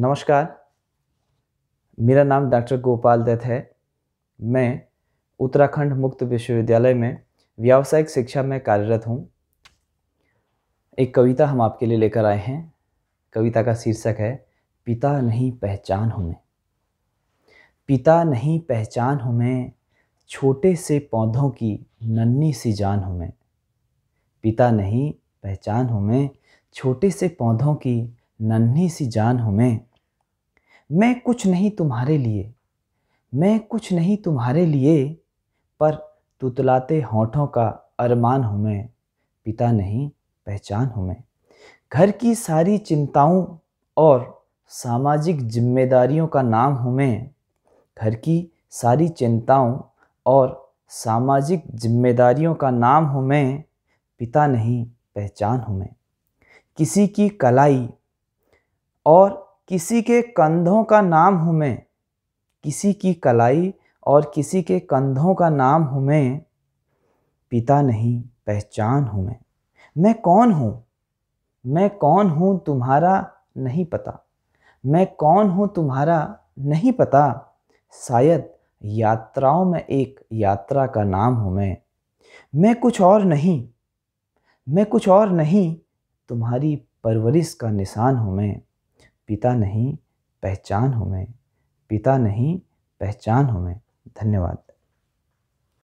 नमस्कार मेरा नाम डॉक्टर गोपाल दत्त है मैं उत्तराखंड मुक्त विश्वविद्यालय में व्यावसायिक शिक्षा में कार्यरत हूँ एक कविता हम आपके लिए लेकर आए हैं कविता का शीर्षक है पिता नहीं पहचान हूँ मैं पिता नहीं पहचान हूँ मैं छोटे से पौधों की नन्ही सी जान हूँ मैं पिता नहीं पहचान हूँ मैं छोटे से पौधों की नन्ही सी जान हूँ मैं मैं कुछ नहीं तुम्हारे लिए मैं कुछ नहीं तुम्हारे लिए पर तुतलाते होठों का अरमान हूँ मैं पिता नहीं पहचान हूँ मैं घर की सारी चिंताओं और सामाजिक जिम्मेदारियों का नाम हूँ मैं घर की सारी चिंताओं और सामाजिक जिम्मेदारियों का नाम हूँ मैं पिता नहीं पहचान हूँ मैं किसी की कलाई और किसी के कंधों का नाम हूँ मैं किसी की कलाई और किसी के कंधों का नाम हूँ मैं पिता नहीं पहचान हूँ मैं मैं कौन हूँ मैं कौन हूँ तुम्हारा नहीं पता मैं कौन हूँ तुम्हारा नहीं पता शायद यात्राओं में एक यात्रा का नाम हूँ मैं मैं कुछ और नहीं मैं कुछ और नहीं तुम्हारी परवरिश का निशान हूँ मैं पिता नहीं पहचान हूँ मैं पिता नहीं पहचान हूँ मैं धन्यवाद